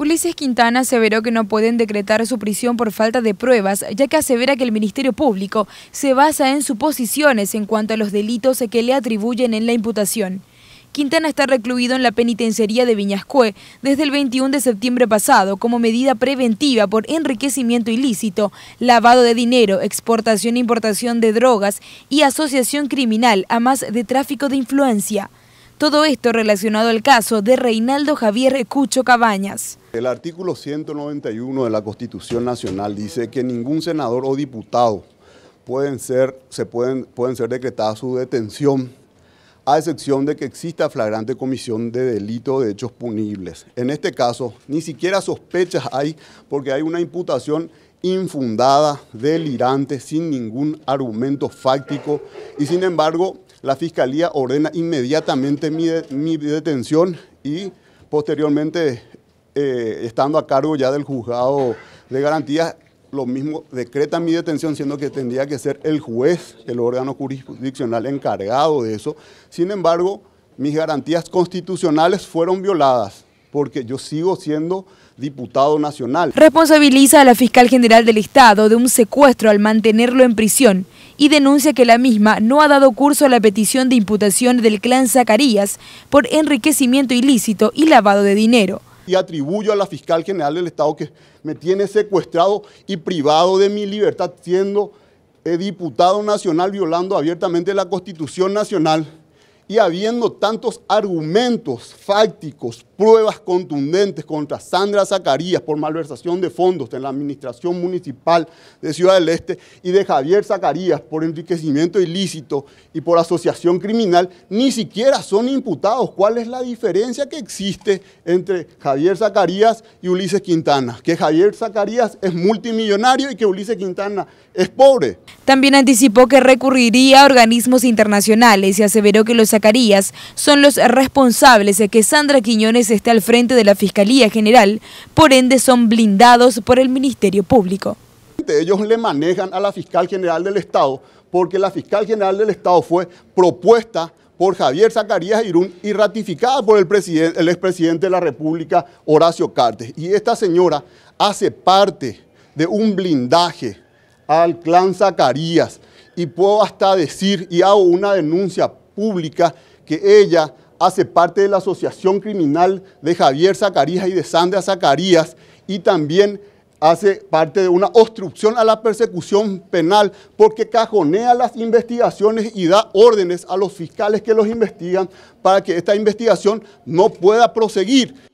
Ulises Quintana aseveró que no pueden decretar su prisión por falta de pruebas, ya que asevera que el Ministerio Público se basa en suposiciones en cuanto a los delitos que le atribuyen en la imputación. Quintana está recluido en la penitenciaría de Viñascue desde el 21 de septiembre pasado como medida preventiva por enriquecimiento ilícito, lavado de dinero, exportación e importación de drogas y asociación criminal a más de tráfico de influencia. Todo esto relacionado al caso de Reinaldo Javier Cucho Cabañas. El artículo 191 de la Constitución Nacional dice que ningún senador o diputado pueden ser, se pueden, pueden ser su detención a excepción de que exista flagrante comisión de delito de hechos punibles. En este caso, ni siquiera sospechas hay porque hay una imputación infundada, delirante, sin ningún argumento fáctico y sin embargo la Fiscalía ordena inmediatamente mi, detención y posteriormente, eh, estando a cargo ya del juzgado de garantías, lo mismo decreta mi detención, siendo que tendría que ser el juez, el órgano jurisdiccional encargado de eso. Sin embargo, mis garantías constitucionales fueron violadas porque yo sigo siendo diputado nacional. Responsabiliza a la fiscal general del Estado de un secuestro al mantenerlo en prisión y denuncia que la misma no ha dado curso a la petición de imputación del clan Zacarías por enriquecimiento ilícito y lavado de dinero. Y atribuyo a la fiscal general del Estado que me tiene secuestrado y privado de mi libertad siendo eh, diputado nacional violando abiertamente la Constitución Nacional y habiendo tantos argumentos fácticos, pruebas contundentes contra Sandra Zacarías por malversación de fondos en la administración municipal de Ciudad del Este y de Javier Zacarías por enriquecimiento ilícito y por asociación criminal, ni siquiera son imputados. ¿Cuál es la diferencia que existe entre Javier Zacarías y Ulises Quintana? Que Javier Zacarías es multimillonario y que Ulises Quintana es pobre. También anticipó que recurriría a organismos internacionales y aseveró que los Zacarías son los responsables de que Sandra Quiñones está al frente de la Fiscalía General, por ende son blindados por el Ministerio Público. Ellos le manejan a la Fiscal General del Estado, porque la Fiscal General del Estado fue propuesta por Javier Zacarías Irún y ratificada por el, presidente, el expresidente de la República, Horacio Cartes. Y esta señora hace parte de un blindaje al clan Zacarías y puedo hasta decir y hago una denuncia pública que ella hace parte de la asociación criminal de Javier Zacarías y de Sandra Zacarías y también hace parte de una obstrucción a la persecución penal porque cajonea las investigaciones y da órdenes a los fiscales que los investigan para que esta investigación no pueda proseguir.